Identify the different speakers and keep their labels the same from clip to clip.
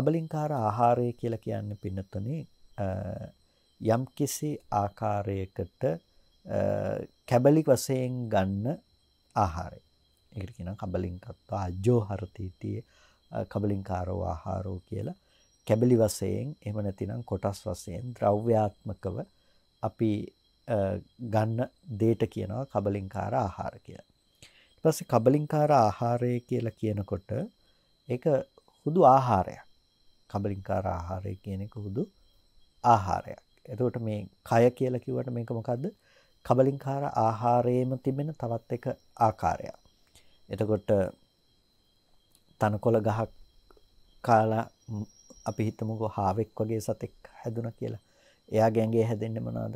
Speaker 1: කබලින්කාර ආහාරය කියලා කියන්නේ පින්නතුනේ යම් කිසි ආකාරයකට කැබලි වශයෙන් ගන්න ආහාරය. ඒකට කියනවා කබලින්කත්ව අජෝ හරතිතිය කබලින්කාරෝ ආහාරෝ කියලා කැබලි වශයෙන් එහෙම නැතිනම් කොටස් වශයෙන් ද්‍රව්‍යාත්මකව අපි ගන්න දේට කියනවා කබලින්කාර ආහාර කියලා. ඊට පස්සේ කබලින්කාර ආහාරය කියලා කියනකොට ඒක හුදු ආහාරයක්. කබලින්කාර ආහාරය කියන එක හුදු ආහාරයක්. එතකොට මේ කය කියලා කිව්වට මේක මොකද්ද? කබලින්කාර ආහාරයේම තිබෙන තවත් එක ආකාරයක්. එතකොට තනකොළ ගහක් කාලා අපි හිතමුකෝ හාවෙක් වගේ සතෙක් හැදුනා කියලා. එයාගේ ඇඟේ හැදෙන්නේ මොනවාද?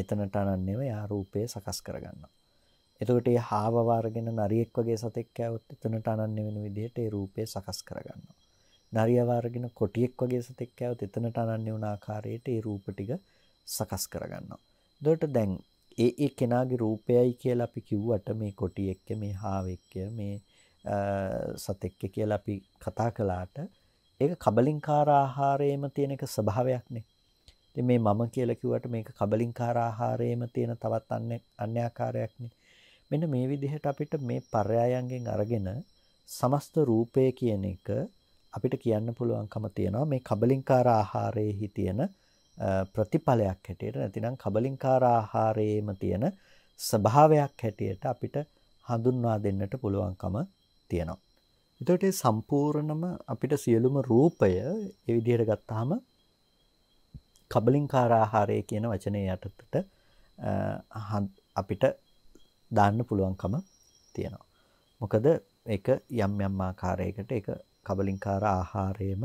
Speaker 1: එතනට අනන්නේව යා රූපය සකස් කරගන්නවා. එතකොට ඒ හාව වර්ගෙන නරියෙක් වගේ සතෙක් කෑවොත් එතනට අනන්නේ වෙන විදිහට ඒ රූපය සකස් කරගන්නවා. නරියව අරගෙන කොටියෙක් වගේ සතෙක් කෑවොත් එතනට අනන්‍ය වුණ ආකාරයට ඒ රූප ටික සකස් කරගන්නවා. එතකොට දැන් ඒ ඒ කෙනාගේ රූපයයි කියලා අපි කිව්වට මේ කොටියෙක්ක මේ හාවෙක්ක මේ සතෙක්ක කියලා අපි කතා කළාට ඒක කබලින්කාර ආහාරයේම තියෙන එක ස්වභාවයක්නේ. ඉතින් මේ මම කියලා කිව්වට මේක කබලින්කාර ආහාරයේම තියෙන තවත් අන්‍ය අන්‍යාකාරයක්නේ. මෙන්න මේ විදිහට අපිට මේ පර්යායන්ගෙන් අරගෙන සමස්ත රූපය කියන එක අපිට කියන්න පුළුවන්කම තියෙනවා මේ කබලින්කාර ආහාරයෙහි තියෙන ප්‍රතිඵලයක් හැටියට නැතිනම් කබලින්කාර ආහාරයේම තියෙන ස්වභාවයක් හැටියට අපිට හඳුන්වා දෙන්නට පුළුවන්කම තියෙනවා. එතකොට සම්පූර්ණම අපිට සියලුම රූපය ඒ විදිහට ගත්තාම කබලින්කාර ආහාරය කියන වචනේ යටතට අපිට දාන්න පුළුවන්කම තියෙනවා. මොකද ඒක යම් යම් ආකාරයකට ඒක කබලින්කාර ආහාරයම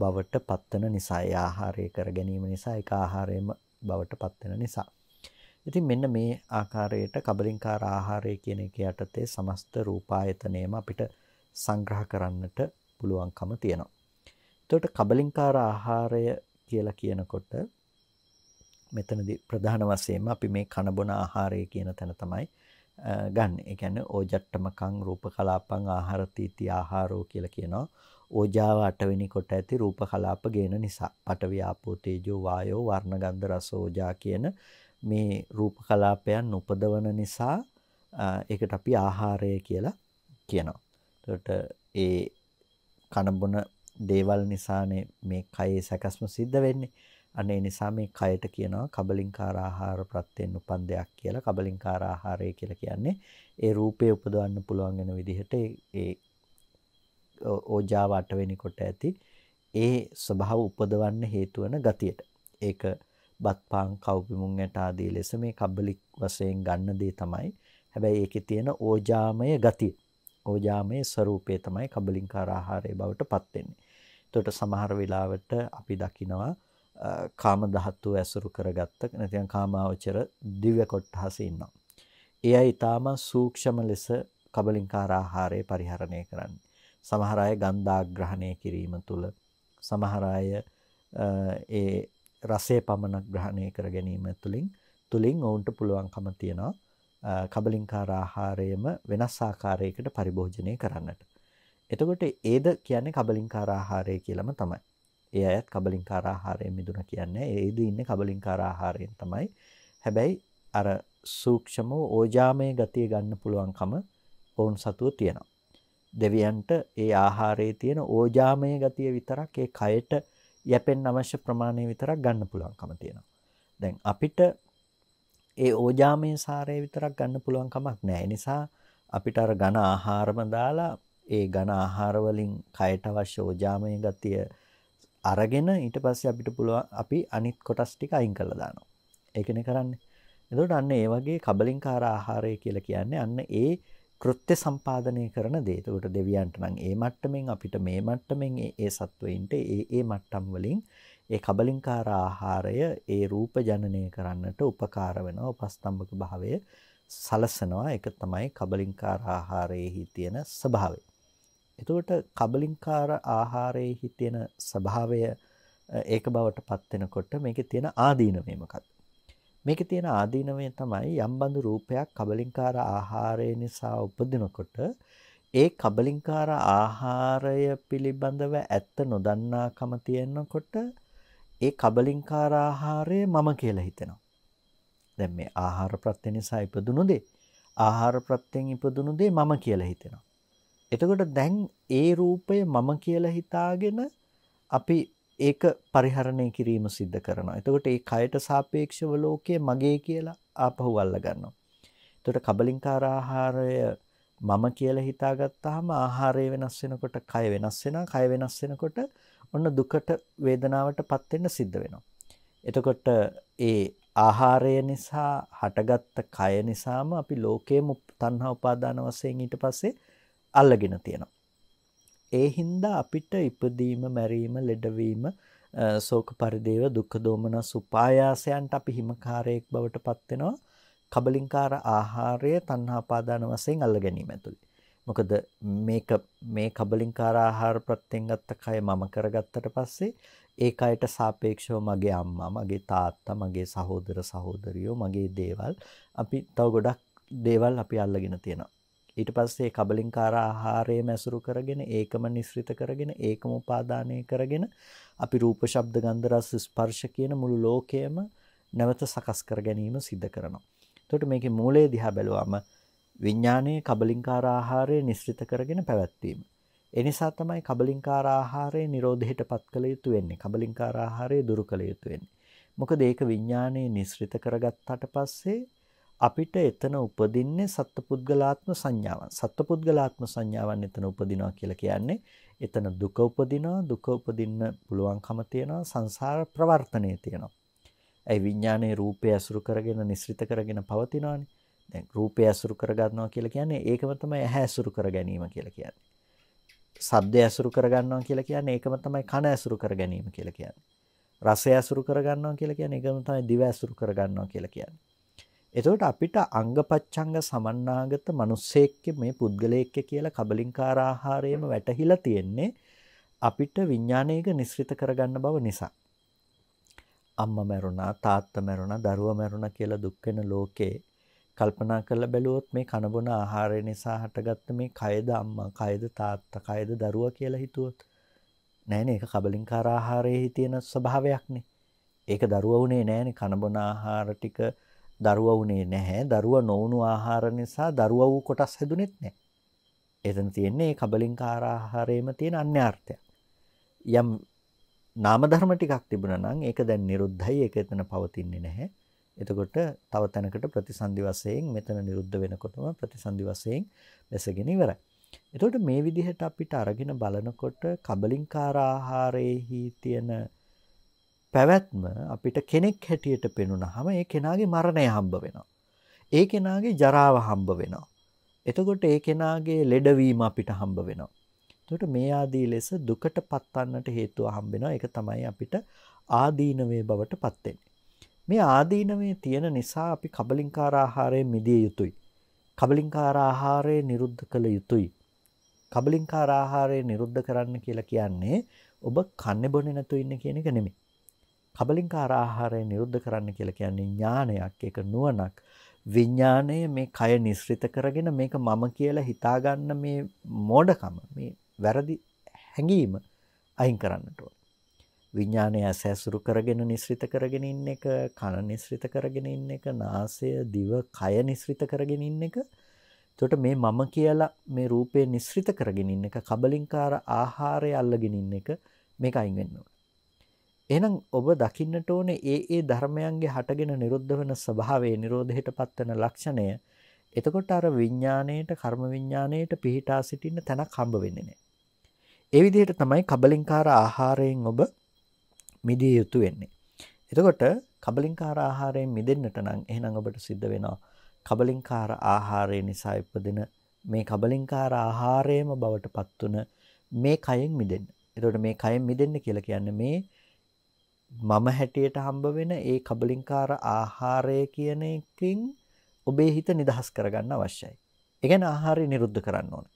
Speaker 1: බවට පත්වන නිසා ඒ ආහාරය කර ගැනීම නිසා ඒක ආහාරයම බවට පත්වන නිසා. ඉතින් මෙන්න මේ ආකාරයට කබලින්කාර ආහාරය කියන එක යටතේ සමස්ත රූපායතනයම අපිට සංග්‍රහ කරන්නට පුළුවන්කම තියෙනවා. එතකොට කබලින්කාර ආහාරය කියලා කියනකොට මෙතනදී ප්‍රධාන වශයෙන්ම අපි මේ කනබොන ආහාරය කියන තැන තමයි ගන්න. ඒ කියන්නේ ඕජට්ටමකං රූප කලාපං ආහාර තීති ආහාරෝ කියලා කියනවා. ඕජාව අටවෙනි කොට ඇති රූප කලාප ගේන නිසා. පඨවි ආපෝ තේජෝ වායෝ වර්ණ ගන්ධ රස ඕජා කියන මේ රූප කලාපයන් උපදවන නිසා ඒකට අපි ආහාරය කියලා කියනවා. එතකොට ඒ කනබුන දේවල් නිසානේ මේ කයේ සැකස්ම සිද්ධ වෙන්නේ. අන්න ඒ නිසා මේ කයට කියනවා කබලින්කාර ආහාර ප්‍රත්‍යයෙන් උපන් දෙයක් කියලා. කබලින්කාර ආහාරය කියලා කියන්නේ ඒ රූපේ උපදවන්න පුළුවන් වෙන විදිහට ඒ ඕජාව අට වෙනකොට ඇති ඒ ස්වභාව උපදවන්න හේතු වෙන ගතියට. ඒක බත්පාන් කව්පිමුන් ඇට ආදී ලෙස මේ කබ්බලික් වශයෙන් ගන්න දේ තමයි. හැබැයි ඒකේ තියෙන ඕජාමය ගතිය. ඕජාමය ස්වરૂපය තමයි කබලින්කාර ආහාරයේ බවට පත් වෙන්නේ. එතකොට සමහර වෙලාවට අපි දකිනවා කාම ධාතුව ඇසුරු කරගත්ත නැතිනම් කාමාවචර දිව්‍ය කොටහසේ ඉන්නවා. ඒ අය ඊටාම සූක්ෂම ලෙස කබලින්කාර ආහාරය පරිහරණය කරන්නේ. සමහර අය ගන්ධාග්‍රහණය කිරීම තුළ සමහර අය ඒ රසය පමණක් ග්‍රහණය කර ගැනීම තුළින් තුළින් ඔවුන්ට පුළුවන්කම තියෙනවා කබලින්කාර ආහාරයම වෙනස් ආකාරයකට පරිභෝජනය කරන්නට. එතකොට ඒද කියන්නේ කබලින්කාර ආහාරය කියලම තමයි. ඒ අයත් කබලින්කාර ආහාරයෙන් මිදුණා කියන්නේ ඒද ඉන්නේ කබලින්කාර ආහාරයෙන් තමයි. හැබැයි අර සූක්ෂම ඕජාමය ගතිය ගන්න පුළුවන්කම ඔවුන් සතුව තියෙනවා. දෙවියන්ට ඒ ආහාරයේ තියෙන ඕජාමය ගතිය විතරක් ඒ කයට යැපෙන් අවශ්‍ය ප්‍රමාණය විතරක් ගන්න පුළුවන්කම තියෙනවා. දැන් අපිට ඒ ඕජාමය සාරය විතරක් ගන්න පුළුවන්කමක් නෑ නිසා අපිට අර ඝන ආහාරම දාලා ඒ ඝන ආහාරවලින් කයට අවශ්‍ය ඕජාමය ගතිය අරගෙන ඊට පස්සේ අපිට පුළුවන් අපි අනිත් කොටස් ටික අයින් කරලා දානවා. ඒකනේ කරන්නේ. එතකොට අන්න ඒ වගේ කබලින්කාර ආහාරය කියලා කියන්නේ අන්න ඒ කෘත්‍ය සම්පාදනය කරන දේ. එතකොට දෙවියන්ට නම් ඒ මට්ටමින් අපිට මේ මට්ටමින් ඒ සත්වයින්ට ඒ ඒ මට්ටම් වලින් ඒ කබලින්කාර ආහාරය ඒ රූප ජනනය කරන්නට උපකාර වෙනවා. උපස්තම්භක භාවය සලසනවා. ඒක තමයි කබලින්කාර ආහාරයේ තියෙන ස්වභාවය. එතුවට කබලින්කාර ආහාරයේ හිතෙන ස්වභාවය ඒක බවට පත්වෙනකොට මේක තියෙන ආදීනවය මොකක්ද මේක තියෙන ආදීනවය තමයි යම්බඳු රූපයක් කබලින්කාර ආහාරය නිසා උපදිනකොට ඒ කබලින්කාර ආහාරය පිළිබඳව ඇත්ත නොදන්නාකම තියෙනකොට ඒ කබලින්කාර ආහාරය මම කියලා හිතෙනවා දැන් මේ ආහාර ප්‍රත්‍ය නිසා ඉපදුණු දේ ආහාර ප්‍රත්‍යයෙන් ඉපදුණු දේ මම කියලා හිතෙනවා එතකොට දැන් ඒ රූපය මම කියලා හිතාගෙන අපි ඒක පරිහරණය කිරීම සිද්ධ කරනවා. එතකොට ඒ කයට සාපේක්ෂව ලෝකය මගේ කියලා ආපහු අල්ල ගන්නවා. එතකොට කබලින්කාර ආහාරය මම කියලා හිතාගත්තාම ආහාරය වෙනස් වෙනකොට කය වෙනස් වෙනවා. කය වෙනස් වෙනකොට ඔන්න දුකට වේදනාවටපත් වෙන්න සිද්ධ වෙනවා. එතකොට ඒ ආහාරය නිසා හටගත්ත කය නිසාම අපි ලෝකයේ තණ්හා උපාදාන වශයෙන් ඊට පස්සේ අල්ලගෙන තියෙනවා. ඒ හින්දා අපිට ඉපදීම මැරීම ලෙඩවීම සෝක පරිදේව දුක්ඛ දෝමන සුපායාසයන්ට අපි හිමකාරයෙක් බවට පත්වෙනවා කබලින්කාර ආහාරය තණ්හාපාදාන වශයෙන් අල්ල ගැනීම ඇතුළේ. මොකද මේක මේ කබලින්කාර ආහාර ප්‍රත්‍යයෙන් ගත්ත කය මම කරගත්තට පස්සේ ඒ කයට සාපේක්ෂව මගේ අම්මා, මගේ තාත්තා, මගේ සහෝදර සහෝදරියෝ, මගේ දේවල් අපි තව ගොඩක් දේවල් අපි අල්ලගෙන තියෙනවා. ඊට පස්සේ කබලින්කාර ආහාරයම ඇසුරු කරගෙන ඒකම නිස්ෘත කරගෙන ඒකම උපාදානය කරගෙන අපි රූප ශබ්ද ගන්ධ රස ස්පර්ශ කියන මුළු ලෝකයම නැවත සකස් කර ගැනීම සිද්ධ කරනවා. එතකොට මේකේ මූලය දිහා බැලුවම විඥානයේ කබලින්කාර ආහාරය නිස්ෘත කරගෙන පැවැත්වීම. ඒ නිසා තමයි කබලින්කාර ආහාරය නිරෝධයටපත් කළ යුතු වෙන්නේ. කබලින්කාර ආහාරය දුරු කළ යුතු වෙන්නේ. මොකද ඒක විඥානයේ නිස්ෘත කරගත්තාට පස්සේ අපිට එතන උපදින්නේ සත්පුද්ගලාත්ම සංඥාවන්. සත්පුද්ගලාත්ම සංඥාවන් එතන උපදිනවා කියලා කියන්නේ එතන දුක උපදිනවා, දුක උපදින්න පුළුවන්කම තියෙනවා, සංසාර ප්‍රවර්තනයේ තියෙනවා. ඒ විඥානයේ රූපය අසුරු කරගෙන නිස්සෘත කරගෙන පවතිනවානේ. දැන් රූපය අසුරු කරගන්නවා කියලා කියන්නේ ඒකම තමයි ඇහැ අසුරු කර ගැනීම කියලා කියන්නේ. ශබ්දය අසුරු කරගන්නවා කියලා කියන්නේ ඒකම තමයි කන අසුරු කර ගැනීම කියලා කියන්නේ. රසය අසුරු කරගන්නවා කියලා කියන්නේ ඒකම තමයි දිව අසුරු කරගන්නවා කියලා කියන්නේ. එතකොට අපිට අංගපච්ඡංග සමන්නාගත මිනිස්සෙක්ගේ මේ පුද්ගලයෙක්ක කියලා කබලින්කාර ආහාරයේම වැටහිලා තියෙන්නේ අපිට විඥානයේක නිස්සෘත කරගන්න බව නිසා. අම්මා මැරුණා, තාත්තා මැරුණා, දරුවා මැරුණා කියලා දුක් වෙන ලෝකේ කල්පනා කරලා බැලුවොත් මේ කනබොන ආහාරය නිසා හටගත්ත මේ කයද අම්මා, කයද තාත්තා, කයද දරුවා කියලා හිතුවොත් නෑනේ ඒක කබලින්කාර ආහාරයේ තියෙන ස්වභාවයක්නේ. ඒක දරුවා උනේ නෑනේ කනබොන ආහාර ටික දරුවා වුණේ නැහැ. දරුවා නොවුණු ආහාර නිසා දරුවා වූ කොටස් හැදුනෙත් නැහැ. එතන තියෙන්නේ මේ කබලින්කාර ආහාරයේම තියෙන අන්‍යාර්ථය. යම් නාම ධර්ම ටිකක් තිබුණා නම් ඒක දැන් නිරුද්ධයි. ඒක එතන පවතින්නේ නැහැ. එතකොට තව තැනකට ප්‍රතිසන්දි වශයෙන් මෙතන නිරුද්ධ වෙනකොටම ප්‍රතිසන්දි වශයෙන් දැසගෙන ඉවරයි. එතකොට මේ විදිහට අපිට අරගෙන බලනකොට කබලින්කාර ආහාරයේහි තියෙන පැවැත්ම අපිට කෙනෙක් හැටියට පෙනුනහම ඒ කෙනාගේ මරණය හම්බ වෙනවා. ඒ කෙනාගේ ජරාව හම්බ වෙනවා. එතකොට ඒ කෙනාගේ ලෙඩවීම අපිට හම්බ වෙනවා. එතකොට මේ ආදී ලෙස දුකට පත්වන්නට හේතුව හම්බ වෙනවා. ඒක තමයි අපිට ආදීනවේ බවට පත් වෙන්නේ. මේ ආදීනවේ තියෙන නිසා අපි කබලින්කාර ආහාරයෙන් මිදිය යුතුයි. කබලින්කාර ආහාරය නිරුද්ධ කළ යුතුයි. කබලින්කාර ආහාරය නිරුද්ධ කරන්න කියලා කියන්නේ ඔබ කන්නේ බොන්නේ නැතුව ඉන්න කියන එක නෙමෙයි. කබලින්කාර ආහාරය නිරුද්ධ කරන්න කියලා කියන්නේ ඥානයක් ඒක නුවණක් විඥාණය මේ කය නිස්සෘත කරගෙන මේක මම කියලා හිතාගන්න මේ මෝඩකම මේ වැරදි හැඟීම අයින් කරන්නට ඕන. විඥාණය ඇසැසුරු කරගෙන නිස්සෘත කරගෙන ඉන්න එක, කන නිස්සෘත කරගෙන ඉන්න එක, නාසය, දිව, කය නිස්සෘත කරගෙන ඉන්න එක. එතකොට මේ මම කියලා මේ රූපේ නිස්සෘත කරගෙන ඉන්න එක, කබලින්කාර ආහාරය අල්ලගෙන ඉන්න එක මේක අයින් වෙන්න ඕන. එහෙනම් ඔබ දකින්නට ඕනේ ඒ ඒ ධර්මයන්ගේ හටගෙන නිරුද්ධ වෙන ස්වභාවයේ නිරෝධයට පත්වන ලක්ෂණය. එතකොට අර විඥාණයට කර්ම විඥාණයට පිහිටා සිටින්න තැනක් හම්බ වෙන්නේ නැහැ. ඒ විදිහට තමයි කබලින්කාර ආහාරයෙන් ඔබ මිදිය යුතු වෙන්නේ. එතකොට කබලින්කාර ආහාරයෙන් මිදෙන්නට නම් එහෙනම් ඔබට සිද්ධ වෙනවා කබලින්කාර ආහාරය නිසා ඉපදෙන මේ කබලින්කාර ආහාරයම බවට පත්වන මේ කයෙන් මිදෙන්න. එතකොට මේ කයෙන් මිදෙන්න කියලා කියන්නේ මේ මම හැටියට හම්බ වෙන ඒ කබලින්කාර ආහාරය කියන එකෙන් ඔබේ හිත නිදහස් කරගන්න අවශ්‍යයි. ඒ කියන්නේ ආහාරය නිරුද්ධ කරන්න ඕනේ.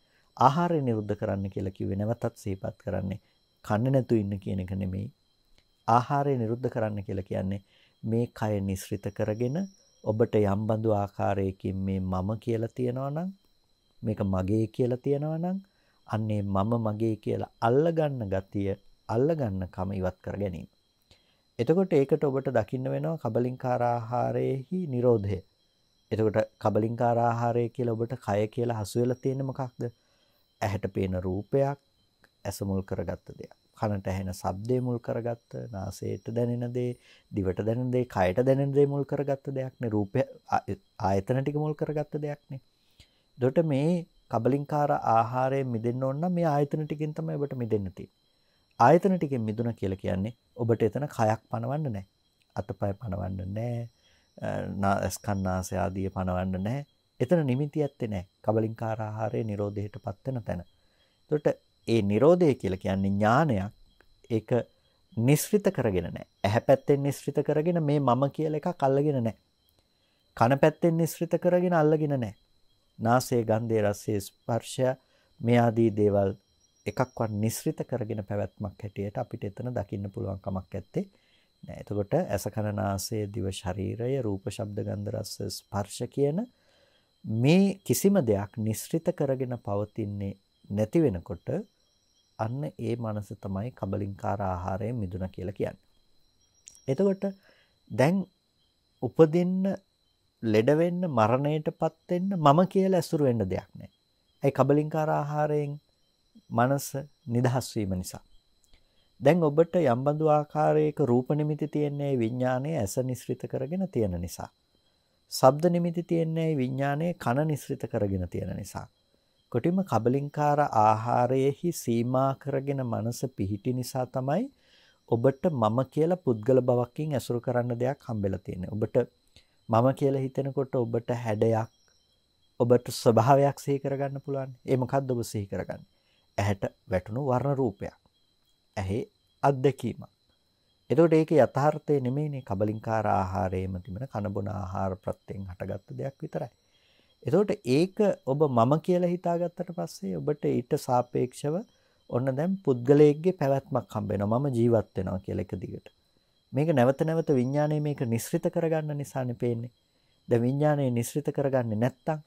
Speaker 1: ආහාරය නිරුද්ධ කරන්න කියලා කිව්වේ නැවතත් සිහිපත් කරන්නේ කන්න නැතු ඉන්න කියන එක නෙමෙයි. ආහාරය නිරුද්ධ කරන්න කියලා කියන්නේ මේ කය නිස්ෘත කරගෙන ඔබට යම් බඳු ආකාරයකින් මේ මම කියලා තියනවනම් මේක මගේ කියලා තියනවනම් අන්නේ මම මගේ කියලා අල්ලගන්න ගතිය අල්ලගන්න කම ඉවත් කර ගැනීම. එතකොට ඒකට ඔබට දකින්න වෙනවා කබලින්කාරාහාරයෙහි නිරෝධය. එතකොට කබලින්කාරාහාරය කියලා ඔබට කය කියලා හසු වෙලා තියෙන මොකක්ද? ඇහැට පේන රූපයක්, ඇස මුල් කරගත්ත දෙයක්. කනට ඇහෙන ශබ්දේ මුල් කරගත්ත, නාසයට දැනෙන දේ, දිවට දැනෙන දේ, කයට දැනෙන දේ මුල් කරගත්ත දෙයක්නේ. රූපය ආයතන ටික මුල් කරගත්ත දෙයක්නේ. එතකොට මේ කබලින්කාර ආහාරයෙන් මිදෙන්න ඕන නම් මේ ආයතන ටිකෙන් තමයි ඔබට මිදෙන්න තියෙන්නේ. ආයතන ටිකෙන් මිදුන කියලා කියන්නේ ඔබට එතන කයක් පනවන්න නෑ අතපය පනවන්න නෑ ඇස්කන්නාසය ආදිය පනවන්න නෑ එතන නිමිති ඇත්තේ නෑ කබලින්කාර ආහාරය නිරෝධයට පත්වෙන තැන. තොට ඒ නිරෝධය කියලා කියන්නේ ඥානයක් ඒක නිස්්‍රිත කරගෙන නෑ ඇහැ පැත්තෙන් නිස්්‍රිත කරගෙන මේ මම කියල එක කල්ලගෙන නෑ. කන පැත්තෙන් නිස්්‍රිත කරගෙන අල්ලගෙන නෑ. නාසේ ගන්දේ රස්සේ ස්පර්ෂය මේ ආදී දේවල් එකක්වත් නිස්ෘත කරගෙන පැවැත්මක් හැටියට අපිට එතන දකින්න පුළුවන් කමක් ඇත්තේ නෑ. එතකොට ඇස කන නාසය දිව ශරීරය රූප ශබ්ද ගන්ධ රස ස්පර්ශ කියන මේ කිසිම දෙයක් නිස්ෘත කරගෙන පවතින්නේ නැති වෙනකොට අන්න ඒ මනස තමයි කබලින්කාර ආහාරයෙන් මිදුණ කියලා කියන්නේ. එතකොට දැන් උපදින්න ලෙඩ වෙන්න මරණයටපත් වෙන්න මම කියලා ඇසුරු වෙන්න දෙයක් නැහැ. ඒ කබලින්කාර ආහාරයෙන් මනස නිදහස් වීම නිසා. දැන් ඔබට යම්බඳු ආකාරයක රූප නිමිති තියන්නේ විඥානය ඇස නිස්ෘත කරගෙන තියෙන නිසා. ශබ්ද නිමිති තියන්නේ විඥානය කන නිස්ෘත කරගෙන තියෙන නිසා. කොටිම කබලින්කාර ආහාරයෙහි සීමා කරගෙන මනස පිහිටි නිසා තමයි ඔබට මම කියලා පුද්ගල බවකින් ඇසුරු කරන්න දෙයක් හම්බෙලා තියෙන්නේ. ඔබට මම කියලා හිතෙනකොට ඔබට හැඩයක් ඔබට ස්වභාවයක් සිහි කරගන්න පුළුවන්. ඒ මොකක්ද ඔබ සිහි කරගන්නේ? ඇහැට වැටුණු වර්ණ රූපයක්. ඇහි අත්දැකීමක්. එතකොට ඒක යථාර්ථය නෙමෙයිනේ කබලින්කාර ආහාරයේම තිබෙන කනබුන ආහාර ප්‍රත්‍යයෙන් හටගත්තු දෙයක් විතරයි. එතකොට ඒක ඔබ මම කියලා හිතාගත්තට පස්සේ ඔබට ඊට සාපේක්ෂව ඔන්න දැන් පුද්ගලයෙක්ගේ පැවැත්මක් හම්බ වෙනවා. මම ජීවත් වෙනවා කියලා එක දිගට. මේක නැවත නැවත විඥාණය මේක නිස්සෘත කරගන්න නිසානේ පේන්නේ. දැන් විඥාණය නිස්සෘත කරගන්නේ නැත්තම්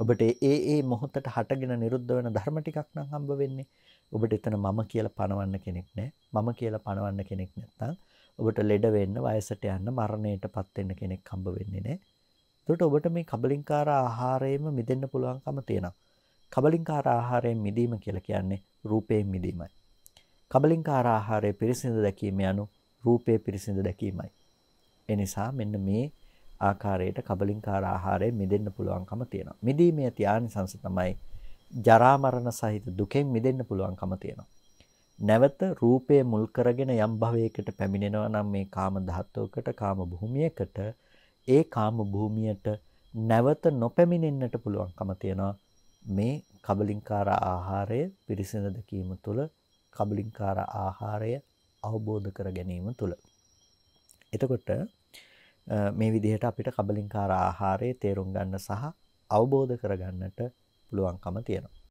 Speaker 1: ඔබට ඒ ඒ මොහොතට හටගෙන නිරුද්ධ වෙන ධර්ම ටිකක් නම් හම්බ වෙන්නේ. ඔබට එතන මම කියලා පනවන්න කෙනෙක් නැහැ. මම කියලා පනවන්න කෙනෙක් නැත්තම් ඔබට ලෙඩ වෙන්න, වයසට යන්න, මරණයටපත් වෙන්න කෙනෙක් හම්බ වෙන්නේ නැහැ. එතකොට ඔබට මේ කබලින්කාර ආහාරයෙන්ම මිදෙන්න පුළුවන්කම තියෙනවා. කබලින්කාර ආහාරයෙන් මිදීම කියලා කියන්නේ රූපයෙන් මිදීමයි. කබලින්කාර ආහාරයේ පිරිසිඳ දැකීම යනු රූපයේ පිරිසිඳ දැකීමයි. එනිසා මෙන්න මේ ආකාරයට කබලින්කාර ආහාරයෙන් මිදෙන්න පුළුවන්කම තියෙනවා. මිදීමේ තියානිසංස තමයි ජරා මරණ සහිත දුකෙන් මිදෙන්න පුළුවන්කම තියෙනවා. නැවත රූපයේ මුල් කරගෙන යම් භවයකට පැමිණෙනවා නම් මේ කාම ධාතුවකට කාම භූමියකට ඒ කාම භූමියට නැවත නොපැමිණෙන්නට පුළුවන්කම තියෙනවා මේ කබලින්කාර ආහාරය පිරිසිඳ දැකීම තුළ කබලින්කාර ආහාරය අවබෝධ කර ගැනීම තුළ එතකොට මේ විදිහට අපිට කබලින්කාර ආහාරය තේරුම් ගන්න සහ අවබෝධ කරගන්නට පුළුවන්කම තියෙනවා.